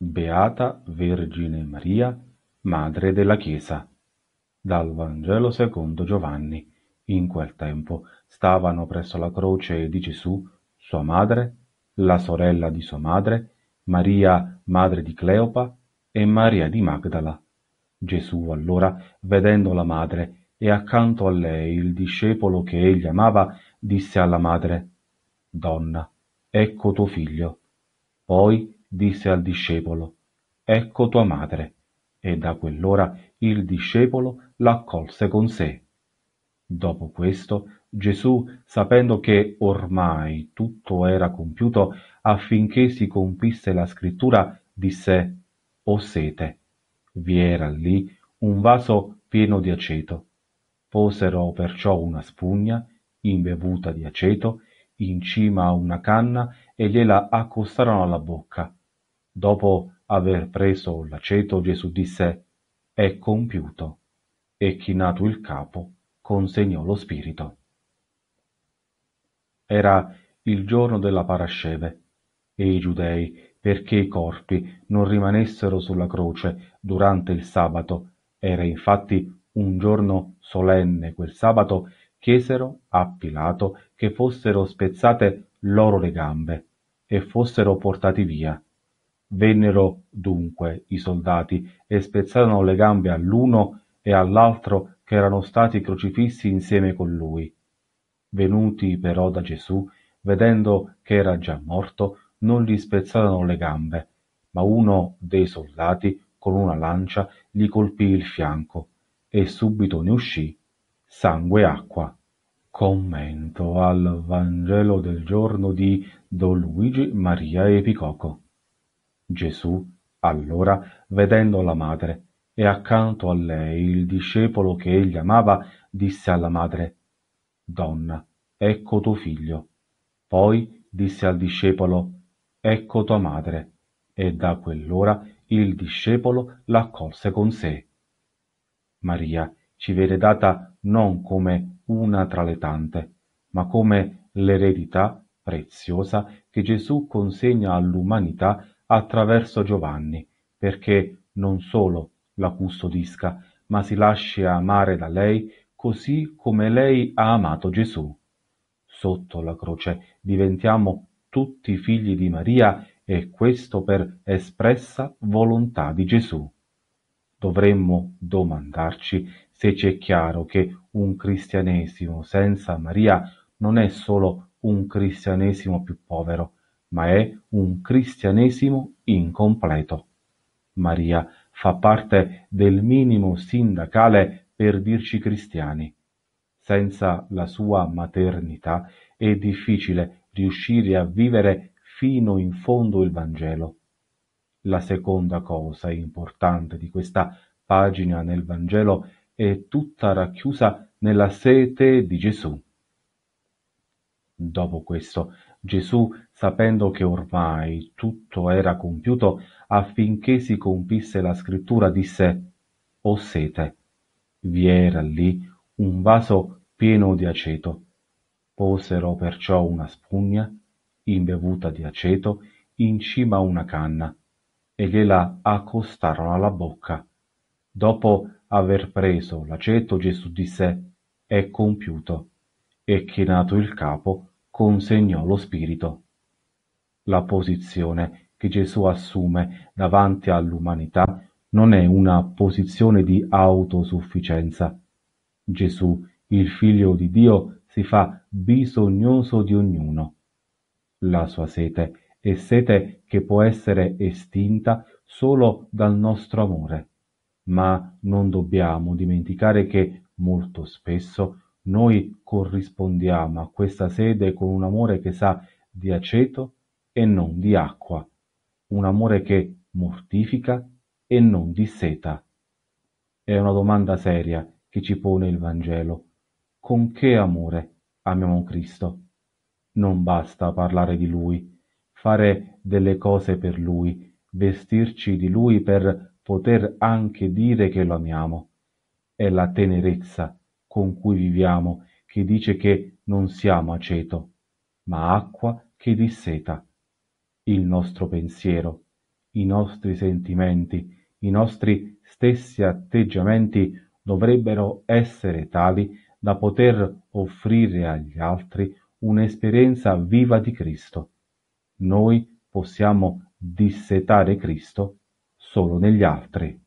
Beata Vergine Maria, Madre della Chiesa" dal Vangelo secondo Giovanni. In quel tempo stavano presso la croce di Gesù sua madre, la sorella di sua madre, Maria madre di Cleopa e Maria di Magdala. Gesù allora, vedendo la madre e accanto a lei il discepolo che egli amava, disse alla madre, Donna, ecco tuo figlio. Poi disse al discepolo: Ecco tua madre. E da quell'ora il discepolo l'accolse con sé. Dopo questo, Gesù, sapendo che ormai tutto era compiuto affinché si compisse la scrittura, disse: o sete. Vi era lì un vaso pieno di aceto. Posero perciò una spugna, imbevuta di aceto, in cima a una canna e gliela accostarono alla bocca. Dopo aver preso l'aceto Gesù disse: "È compiuto" e chinato il capo consegnò lo spirito. Era il giorno della parasceve e i giudei, perché i corpi non rimanessero sulla croce durante il sabato, era infatti un giorno solenne quel sabato, chiesero a Pilato che fossero spezzate loro le gambe e fossero portati via Vennero dunque i soldati e spezzarono le gambe all'uno e all'altro che erano stati crocifissi insieme con lui. Venuti però da Gesù, vedendo che era già morto, non gli spezzarono le gambe, ma uno dei soldati con una lancia gli colpì il fianco, e subito ne uscì sangue e acqua. Commento al Vangelo del giorno di Don Luigi Maria Epicoco. Gesù, allora, vedendo la madre, e accanto a lei il discepolo che egli amava, disse alla madre, Donna, ecco tuo figlio. Poi disse al discepolo, Ecco tua madre. E da quell'ora il discepolo l'accolse con sé. Maria ci viene data non come una tra le tante, ma come l'eredità preziosa che Gesù consegna all'umanità attraverso Giovanni, perché non solo la custodisca, ma si lasci amare da lei così come lei ha amato Gesù. Sotto la croce diventiamo tutti figli di Maria e questo per espressa volontà di Gesù. Dovremmo domandarci se c'è chiaro che un cristianesimo senza Maria non è solo un cristianesimo più povero, ma è un cristianesimo incompleto. Maria fa parte del minimo sindacale per dirci cristiani. Senza la sua maternità è difficile riuscire a vivere fino in fondo il Vangelo. La seconda cosa importante di questa pagina nel Vangelo è tutta racchiusa nella sete di Gesù. Dopo questo Gesù, sapendo che ormai tutto era compiuto, affinché si compisse la scrittura, disse: O sete. Vi era lì un vaso pieno di aceto. Posero perciò una spugna, imbevuta di aceto, in cima a una canna, e gliela accostarono alla bocca. Dopo aver preso l'aceto, Gesù disse: È compiuto, e chinato il capo, consegnò lo spirito, la posizione che Gesù assume davanti all'umanità non è una posizione di autosufficienza. Gesù, il figlio di Dio, si fa bisognoso di ognuno. La sua sete è sete che può essere estinta solo dal nostro amore, ma non dobbiamo dimenticare che molto spesso noi corrispondiamo a questa sede con un amore che sa di aceto e non di acqua, un amore che mortifica e non di seta. È una domanda seria che ci pone il Vangelo. Con che amore amiamo Cristo? Non basta parlare di Lui, fare delle cose per Lui, vestirci di Lui per poter anche dire che lo amiamo. È la tenerezza con cui viviamo che dice che non siamo aceto, ma acqua che disseta. Il nostro pensiero, i nostri sentimenti, i nostri stessi atteggiamenti dovrebbero essere tali da poter offrire agli altri un'esperienza viva di Cristo. Noi possiamo dissetare Cristo solo negli altri.